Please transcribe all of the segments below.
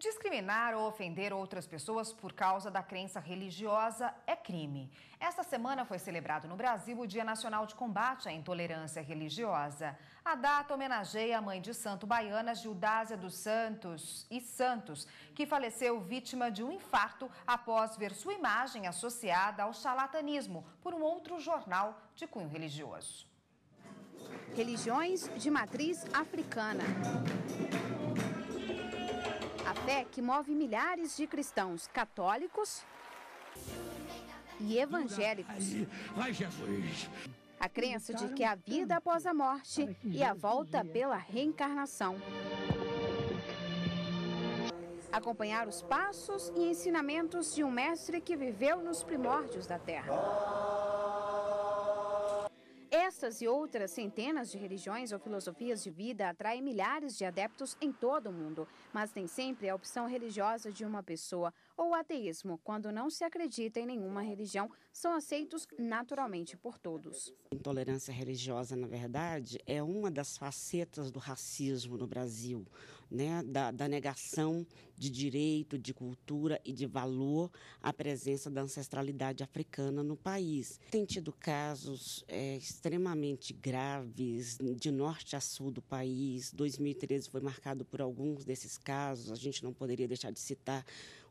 Discriminar ou ofender outras pessoas por causa da crença religiosa é crime. Esta semana foi celebrado no Brasil o Dia Nacional de Combate à Intolerância Religiosa. A data homenageia a mãe de santo baiana Gildásia dos Santos e Santos, que faleceu vítima de um infarto após ver sua imagem associada ao charlatanismo por um outro jornal de cunho religioso. Religiões de matriz africana. A fé que move milhares de cristãos católicos e evangélicos. Jesus! A crença de que a vida após a morte e a volta pela reencarnação. Acompanhar os passos e ensinamentos de um mestre que viveu nos primórdios da Terra. Estas e outras centenas de religiões ou filosofias de vida atraem milhares de adeptos em todo o mundo, mas nem sempre é a opção religiosa de uma pessoa ou ateísmo, quando não se acredita em nenhuma religião, são aceitos naturalmente por todos. Intolerância religiosa, na verdade, é uma das facetas do racismo no Brasil, né? da, da negação de direito, de cultura e de valor à presença da ancestralidade africana no país. Tem tido casos é, extremamente graves de norte a sul do país. 2013 foi marcado por alguns desses casos. A gente não poderia deixar de citar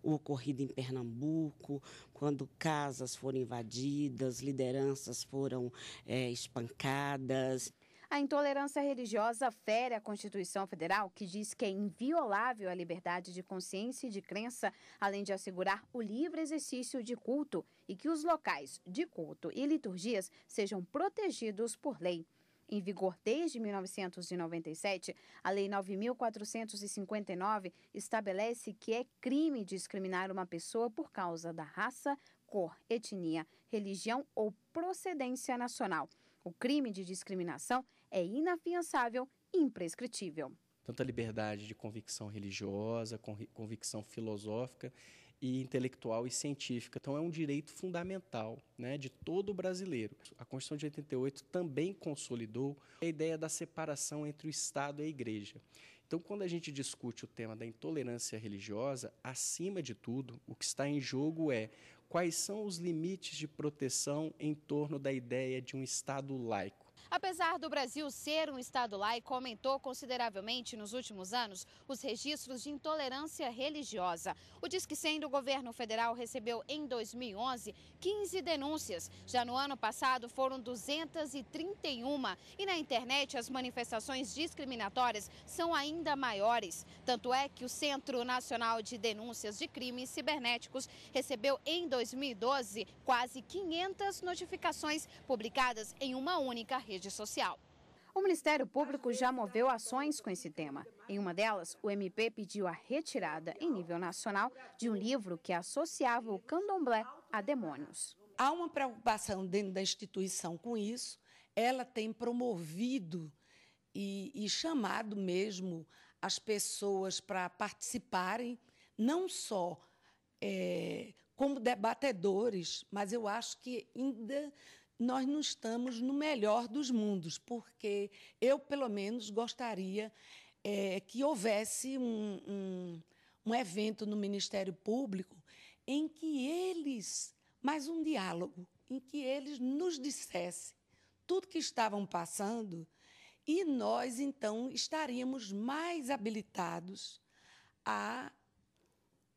o ocorrido em Pernambuco, quando casas foram invadidas, lideranças foram é, espancadas. A intolerância religiosa fere a Constituição Federal, que diz que é inviolável a liberdade de consciência e de crença, além de assegurar o livre exercício de culto e que os locais de culto e liturgias sejam protegidos por lei. Em vigor desde 1997, a Lei 9.459 estabelece que é crime discriminar uma pessoa por causa da raça, cor, etnia, religião ou procedência nacional. O crime de discriminação é inafiançável e imprescritível. Tanta liberdade de convicção religiosa, convicção filosófica e intelectual e científica. Então, é um direito fundamental né, de todo brasileiro. A Constituição de 88 também consolidou a ideia da separação entre o Estado e a Igreja. Então, quando a gente discute o tema da intolerância religiosa, acima de tudo, o que está em jogo é quais são os limites de proteção em torno da ideia de um Estado laico. Apesar do Brasil ser um Estado laico, aumentou consideravelmente nos últimos anos os registros de intolerância religiosa. O Disque 100 do governo federal recebeu em 2011 15 denúncias. Já no ano passado foram 231. E na internet as manifestações discriminatórias são ainda maiores. Tanto é que o Centro Nacional de Denúncias de Crimes Cibernéticos recebeu em 2012 quase 500 notificações publicadas em uma única região rede social. O Ministério Público já moveu ações com esse tema. Em uma delas, o MP pediu a retirada, em nível nacional, de um livro que associava o candomblé a demônios. Há uma preocupação dentro da instituição com isso. Ela tem promovido e, e chamado mesmo as pessoas para participarem, não só é, como debatedores, mas eu acho que ainda nós não estamos no melhor dos mundos, porque eu, pelo menos, gostaria é, que houvesse um, um, um evento no Ministério Público em que eles, mais um diálogo, em que eles nos dissessem tudo que estavam passando e nós, então, estaríamos mais habilitados a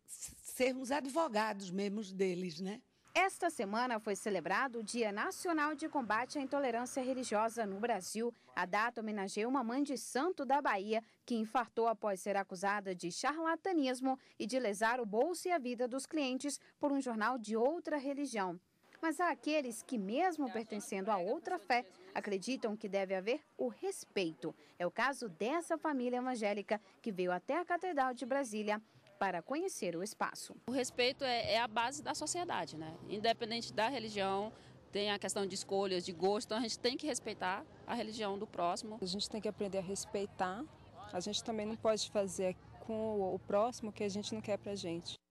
sermos advogados mesmo deles, né? Esta semana foi celebrado o Dia Nacional de Combate à Intolerância Religiosa no Brasil. A data homenageia uma mãe de santo da Bahia que infartou após ser acusada de charlatanismo e de lesar o bolso e a vida dos clientes por um jornal de outra religião. Mas há aqueles que, mesmo pertencendo a outra fé, acreditam que deve haver o respeito. É o caso dessa família evangélica que veio até a Catedral de Brasília para conhecer o espaço. O respeito é, é a base da sociedade, né? Independente da religião, tem a questão de escolhas, de gosto, então a gente tem que respeitar a religião do próximo. A gente tem que aprender a respeitar. A gente também não pode fazer com o próximo o que a gente não quer pra gente.